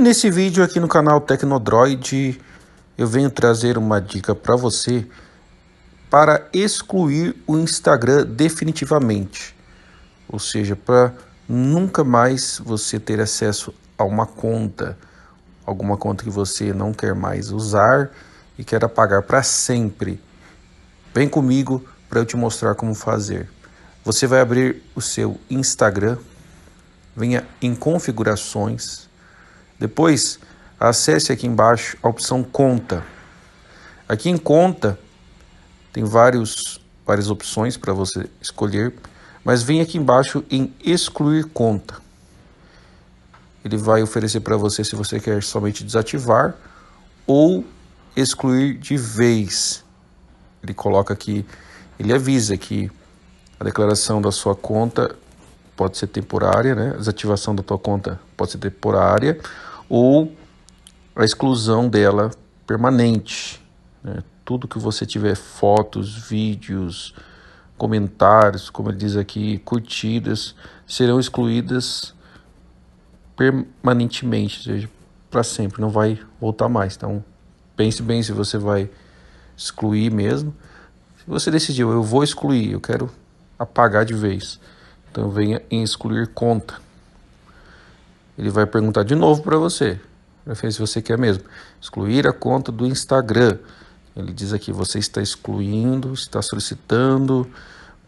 nesse vídeo aqui no canal Tecnodroid eu venho trazer uma dica para você para excluir o Instagram definitivamente. Ou seja, para nunca mais você ter acesso a uma conta, alguma conta que você não quer mais usar e quer apagar para sempre. Vem comigo para eu te mostrar como fazer. Você vai abrir o seu Instagram, venha em configurações, depois, acesse aqui embaixo a opção Conta. Aqui em Conta, tem vários, várias opções para você escolher, mas vem aqui embaixo em Excluir Conta. Ele vai oferecer para você se você quer somente desativar ou excluir de vez. Ele coloca aqui, ele avisa que a declaração da sua conta pode ser temporária, né? A desativação da tua conta pode ser temporária ou a exclusão dela permanente. Né? Tudo que você tiver fotos, vídeos, comentários, como ele diz aqui, curtidas, serão excluídas permanentemente, ou seja, para sempre, não vai voltar mais. Então, pense bem se você vai excluir mesmo. Se você decidiu, eu vou excluir, eu quero apagar de vez, então venha em excluir conta ele vai perguntar de novo para você. para ver se você quer mesmo. Excluir a conta do Instagram. Ele diz aqui, você está excluindo, está solicitando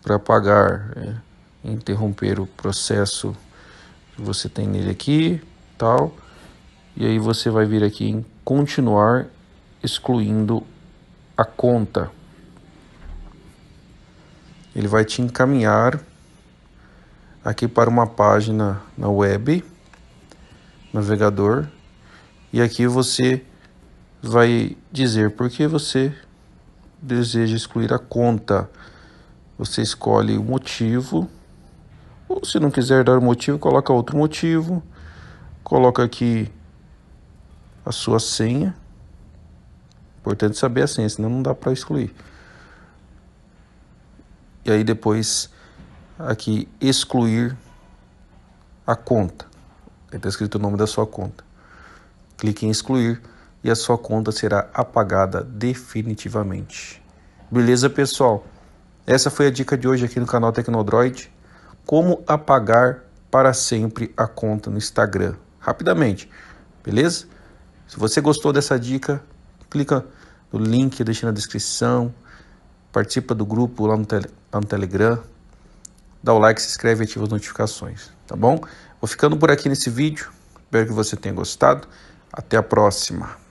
para pagar, né? interromper o processo que você tem nele aqui, tal. E aí você vai vir aqui em continuar excluindo a conta. Ele vai te encaminhar aqui para uma página na web navegador e aqui você vai dizer por que você deseja excluir a conta. Você escolhe o motivo, ou se não quiser dar o motivo, coloca outro motivo, coloca aqui a sua senha. Importante saber a senha, senão não dá para excluir. E aí depois aqui excluir a conta. É Aí está escrito o nome da sua conta. Clique em excluir e a sua conta será apagada definitivamente. Beleza, pessoal? Essa foi a dica de hoje aqui no canal Tecnodroid. Como apagar para sempre a conta no Instagram. Rapidamente, beleza? Se você gostou dessa dica, clica no link que eu deixei na descrição. Participa do grupo lá no, tele, lá no Telegram dá o like, se inscreve e ativa as notificações, tá bom? Vou ficando por aqui nesse vídeo. Espero que você tenha gostado. Até a próxima.